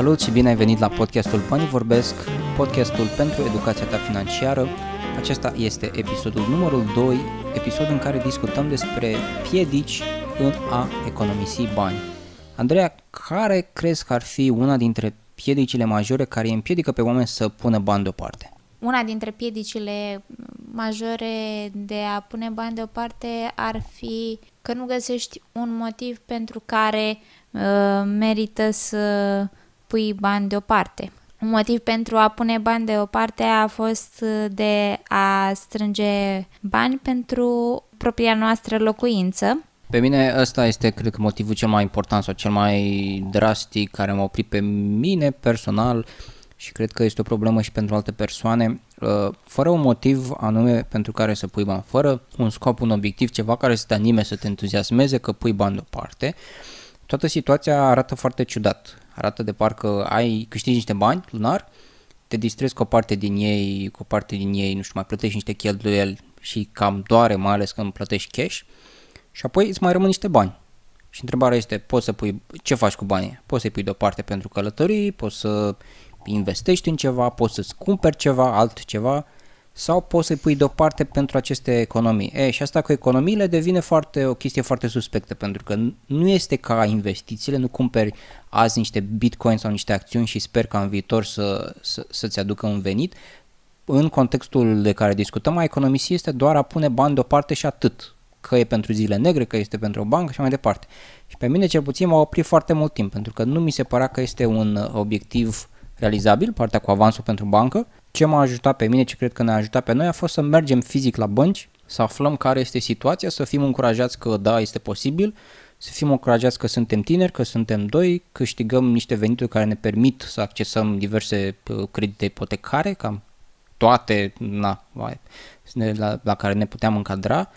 Salut și bine ai venit la podcastul Banii Vorbesc, podcastul pentru educația ta financiară. Acesta este episodul numărul 2, episod în care discutăm despre piedici în a economisi bani. Andreea, care crezi că ar fi una dintre piedicile majore care îi împiedică pe oameni să pună bani deoparte? Una dintre piedicile majore de a pune bani deoparte ar fi că nu găsești un motiv pentru care uh, merită să pui bani deoparte. Un motiv pentru a pune bani deoparte a fost uh, de a strânge bani pentru propria noastră locuință. Pe mine ăsta este, cred că, motivul cel mai important sau cel mai drastic care m-a oprit pe mine personal și cred că este o problemă și pentru alte persoane, uh, fără un motiv anume pentru care să pui bani, fără un scop, un obiectiv, ceva care să te anime, să te entuziasmeze că pui bani deoparte, toată situația arată foarte ciudat arată de parcă ai câștigi niște bani lunar, te distrezi cu o parte din ei, cu o parte din ei, nu știu, mai plătești niște cheltuieli și cam doare, mai ales când plătești cash și apoi îți mai rămân niște bani. Și întrebarea este, poți să pui, ce faci cu banii? Poți să-i pui deoparte pentru călătorii, poți să investești în ceva, poți să-ți cumperi ceva, altceva, sau poți să-i pui deoparte pentru aceste economii. E, și asta cu economiile devine foarte, o chestie foarte suspectă, pentru că nu este ca investițiile, nu cumperi azi niște bitcoin sau niște acțiuni și sper ca în viitor să, să, să-ți aducă un venit. În contextul de care discutăm, a economisi este doar a pune bani deoparte și atât, că e pentru zile negre, că este pentru o bancă și mai departe. Și pe mine cel puțin m-a oprit foarte mult timp, pentru că nu mi se părea că este un obiectiv realizabil, partea cu avansul pentru bancă, ce m-a ajutat pe mine, ce cred că ne-a ajutat pe noi a fost să mergem fizic la bănci, să aflăm care este situația, să fim încurajați că da, este posibil, să fim încurajați că suntem tineri, că suntem doi, câștigăm niște venituri care ne permit să accesăm diverse uh, credite ipotecare, cam toate na, la, la care ne puteam încadra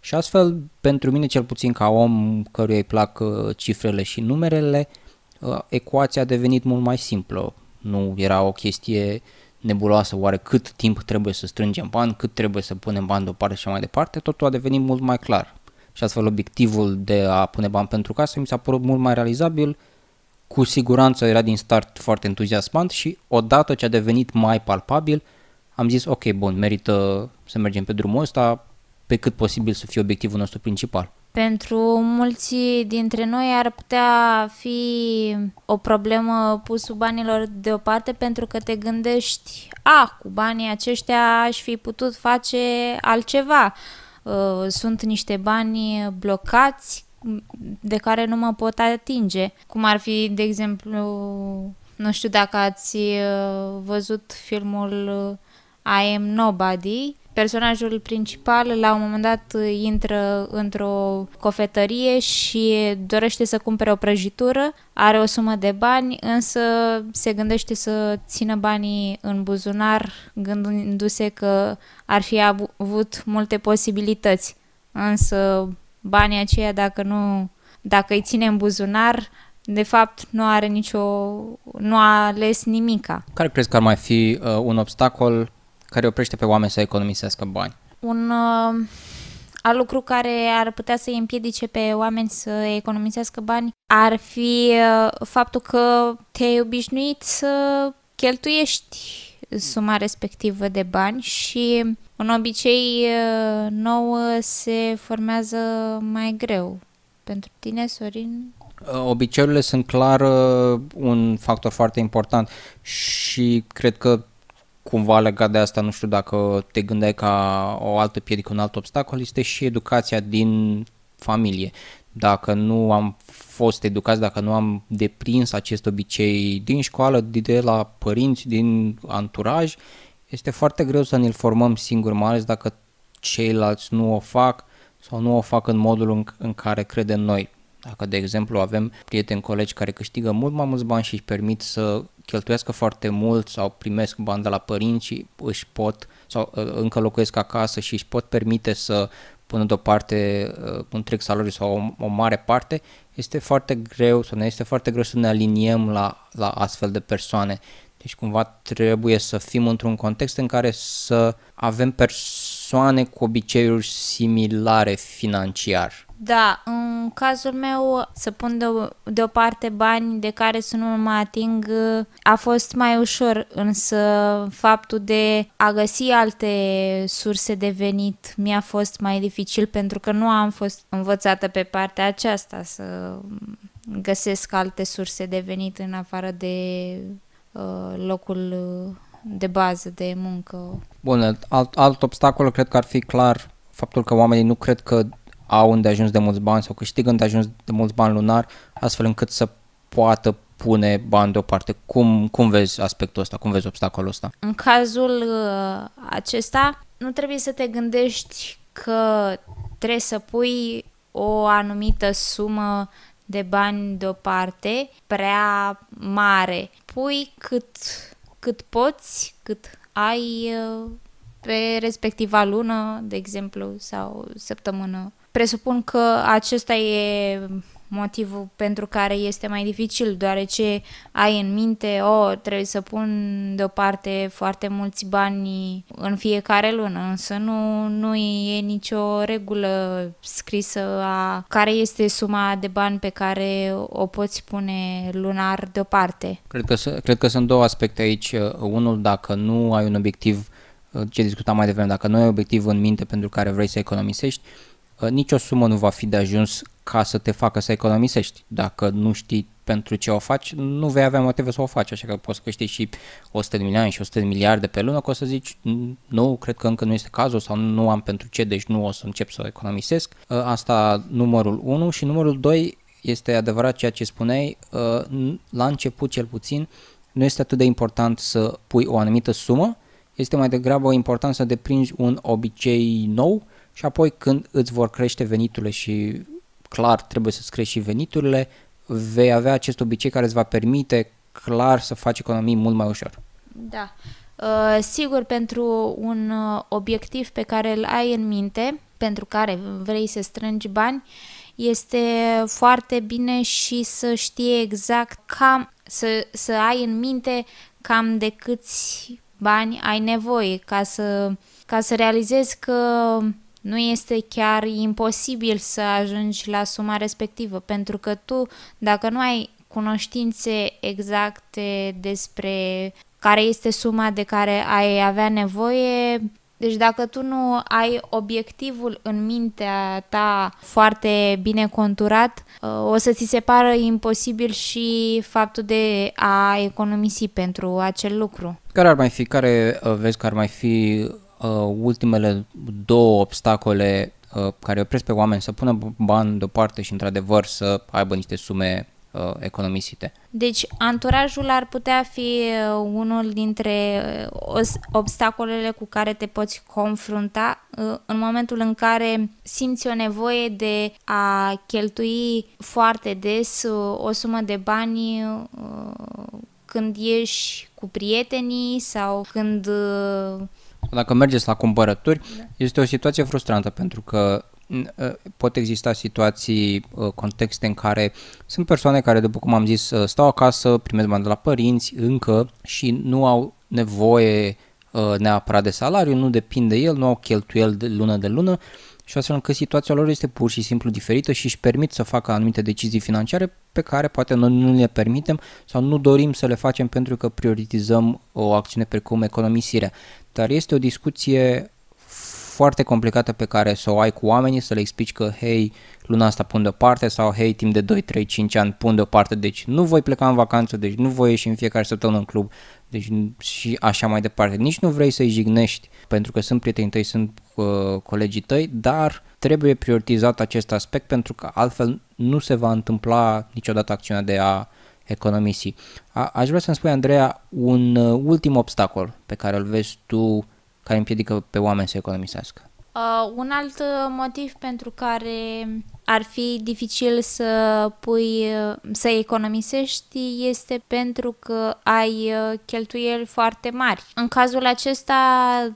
și astfel, pentru mine cel puțin ca om căruia îi plac uh, cifrele și numerele, uh, ecuația a devenit mult mai simplă. Nu era o chestie uh, nebuloasă oare cât timp trebuie să strângem bani, cât trebuie să punem bani deoparte și mai departe, totul a devenit mult mai clar. Și astfel obiectivul de a pune bani pentru casă mi s-a părut mult mai realizabil, cu siguranță era din start foarte entuziasmant și odată ce a devenit mai palpabil, am zis ok, bun, merită să mergem pe drumul ăsta, pe cât posibil să fie obiectivul nostru principal. Pentru mulți dintre noi ar putea fi o problemă pus sub banilor deoparte pentru că te gândești, a, cu banii aceștia aș fi putut face altceva. Uh, sunt niște bani blocați de care nu mă pot atinge. Cum ar fi, de exemplu, nu știu dacă ați uh, văzut filmul uh, I Am Nobody, personajul principal la un moment dat intră într-o cofetărie și dorește să cumpere o prăjitură, are o sumă de bani, însă se gândește să țină banii în buzunar, gândindu-se că ar fi avut multe posibilități. Însă banii aceia, dacă nu dacă îi ține în buzunar, de fapt nu are nicio, nu a ales nimica. Care crezi că ar mai fi uh, un obstacol care oprește pe oameni să economisească bani? Un uh, alt lucru care ar putea să îi împiedice pe oameni să economisească bani ar fi uh, faptul că te-ai obișnuit să cheltuiești suma respectivă de bani și un obicei uh, nou se formează mai greu. Pentru tine, Sorin, uh, obiceiurile sunt clar uh, un factor foarte important și cred că cumva legat de asta, nu știu dacă te gândeai ca o altă piedică, un alt obstacol, este și educația din familie. Dacă nu am fost educați, dacă nu am deprins acest obicei din școală, de la părinți, din anturaj, este foarte greu să ne-l formăm singur, mai ales dacă ceilalți nu o fac sau nu o fac în modul în, în care credem noi. Dacă, de exemplu, avem prieteni, colegi care câștigă mult mai mulți bani și își permit să cheltuiască foarte mult sau primesc bani de la părinți și își pot sau ă, încă locuiesc acasă și își pot permite să pună deoparte ă, trec salariu sau o, o mare parte, este foarte greu sau ne este foarte greu să ne aliniem la, la astfel de persoane. Deci cumva trebuie să fim într-un context în care să avem persoane cu obiceiuri similare financiar da, în cazul meu să pun de, deoparte bani de care să nu mă ating a fost mai ușor, însă faptul de a găsi alte surse de venit mi-a fost mai dificil pentru că nu am fost învățată pe partea aceasta să găsesc alte surse de venit în afară de uh, locul de bază, de muncă. Bun, alt, alt obstacol cred că ar fi clar faptul că oamenii nu cred că au ajuns de mulți bani sau câștigă ajuns de mulți bani lunar, astfel încât să poată pune bani deoparte. Cum, cum vezi aspectul ăsta? Cum vezi obstacolul ăsta? În cazul uh, acesta, nu trebuie să te gândești că trebuie să pui o anumită sumă de bani deoparte prea mare. Pui cât, cât poți, cât ai uh, pe respectiva lună, de exemplu, sau săptămână presupun că acesta e motivul pentru care este mai dificil, deoarece ai în minte, o, oh, trebuie să pun deoparte foarte mulți bani în fiecare lună, însă nu, nu e nicio regulă scrisă a care este suma de bani pe care o poți pune lunar deoparte. Cred că, cred că sunt două aspecte aici. Unul, dacă nu ai un obiectiv ce discutam mai devreme, dacă nu ai obiectiv în minte pentru care vrei să economisești, Uh, nicio sumă nu va fi de ajuns ca să te facă să economisești. Dacă nu știi pentru ce o faci, nu vei avea motive să o faci, așa că poți să câștigi și 100 de milioane și 100 de miliarde pe lună, că o să zici, nu, cred că încă nu este cazul sau nu am pentru ce, deci nu o să încep să economisesc. Uh, asta numărul 1 și numărul 2 este adevărat ceea ce spuneai, uh, la început cel puțin, nu este atât de important să pui o anumită sumă, este mai degrabă important să deprinzi un obicei nou, și apoi când îți vor crește veniturile și clar trebuie să-ți crești și veniturile, vei avea acest obicei care îți va permite clar să faci economii mult mai ușor. Da. Uh, sigur, pentru un uh, obiectiv pe care îl ai în minte, pentru care vrei să strângi bani, este foarte bine și să știi exact cam, să, să ai în minte cam de câți bani ai nevoie ca să, ca să realizezi că nu este chiar imposibil să ajungi la suma respectivă, pentru că tu, dacă nu ai cunoștințe exacte despre care este suma de care ai avea nevoie, deci dacă tu nu ai obiectivul în mintea ta foarte bine conturat, uh, o să ți se pară imposibil și faptul de a economisi pentru acel lucru. Care ar mai fi, care uh, vezi că ar mai fi uh, ultimele două obstacole uh, care opresc pe oameni să pună bani deoparte și într-adevăr să aibă niște sume uh, economisite. Deci anturajul ar putea fi uh, unul dintre uh, obstacolele cu care te poți confrunta uh, în momentul în care simți o nevoie de a cheltui foarte des o sumă de bani când ieși cu prietenii sau când dacă mergeți la cumpărături, da. este o situație frustrantă pentru că ă, pot exista situații, ă, contexte în care sunt persoane care, după cum am zis, ă, stau acasă, primesc bani de la părinți încă și nu au nevoie neapărat de salariu, nu depind de el, nu au cheltuieli de lună de lună și astfel încât situația lor este pur și simplu diferită și își permit să facă anumite decizii financiare pe care poate noi nu le permitem sau nu dorim să le facem pentru că prioritizăm o acțiune precum economisirea. Dar este o discuție foarte complicată pe care să o ai cu oamenii, să le explici că, hei, luna asta pun deoparte sau, hei, timp de 2, 3, 5 ani pun deoparte, deci nu voi pleca în vacanță, deci nu voi ieși în fiecare săptămână în club, deci și așa mai departe. Nici nu vrei să-i jignești pentru că sunt prietenii tăi, sunt uh, colegii tăi, dar trebuie prioritizat acest aspect pentru că altfel nu se va întâmpla niciodată acțiunea de a economisi. A, aș vrea să-mi spui, Andreea, un uh, ultim obstacol pe care îl vezi tu care împiedică pe oameni să economisească. Uh, un alt uh, motiv pentru care ar fi dificil să pui, să economisești este pentru că ai uh, cheltuieli foarte mari. În cazul acesta,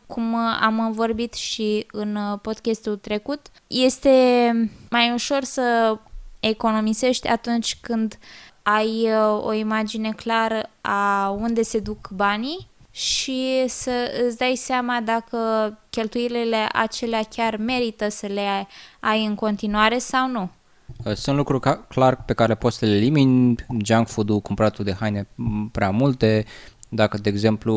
cum uh, am vorbit și în uh, podcastul trecut, este mai ușor să economisești atunci când ai o imagine clară a unde se duc banii și să îți dai seama dacă cheltuielile acelea chiar merită să le ai în continuare sau nu. Uh, sunt lucruri clar pe care poți să le elimini, junk food-ul, cumpăratul de haine mm, prea multe, dacă, de exemplu,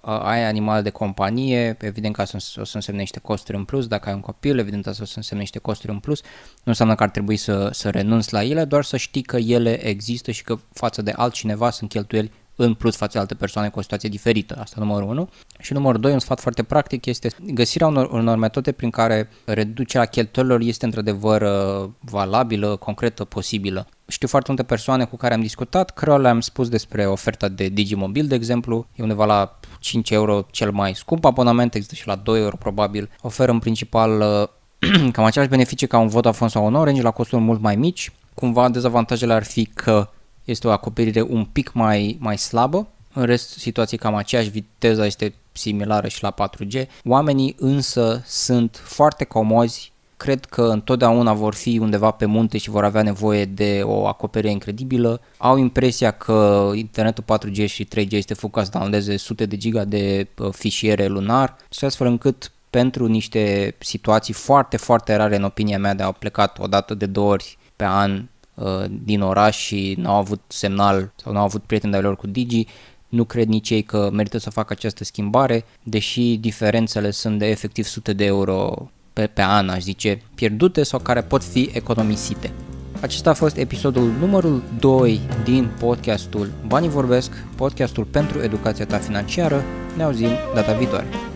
uh, ai animal de companie, evident că asta o să însemne niște costuri în plus, dacă ai un copil, evident asta o să însemne niște costuri în plus, nu înseamnă că ar trebui să, să renunți la ele, doar să știi că ele există și că față de altcineva sunt cheltuieli în plus față de alte persoane cu o situație diferită, asta numărul 1. Și numărul 2, un sfat foarte practic, este găsirea unor, unor metode prin care reducerea cheltuielor este într-adevăr uh, valabilă, concretă, posibilă. Știu foarte multe persoane cu care am discutat, cărora le-am spus despre oferta de Digimobil, de exemplu, e undeva la 5 euro cel mai scump abonament, există și la 2 euro probabil, oferă în principal uh, cam același beneficii ca un Vodafone sau un Orange la costuri mult mai mici, cumva dezavantajele ar fi că este o acoperire un pic mai, mai slabă, în rest situații cam aceeași, viteza este similară și la 4G. Oamenii însă sunt foarte comozi cred că întotdeauna vor fi undeva pe munte și vor avea nevoie de o acoperire incredibilă. Au impresia că internetul 4G și 3G este făcut să downloadeze sute de giga de uh, fișiere lunar și astfel încât pentru niște situații foarte, foarte rare, în opinia mea, de a plecat o dată de două ori pe an Uh, din oraș și n-au avut semnal sau n-au avut prieteni de lor cu Digi, nu cred nici ei că merită să facă această schimbare, deși diferențele sunt de efectiv sute de euro pe, pe an, aș zice, pierdute sau care pot fi economisite. Acesta a fost episodul numărul 2 din podcastul Banii Vorbesc, podcastul pentru educația ta financiară. Ne auzim data viitoare!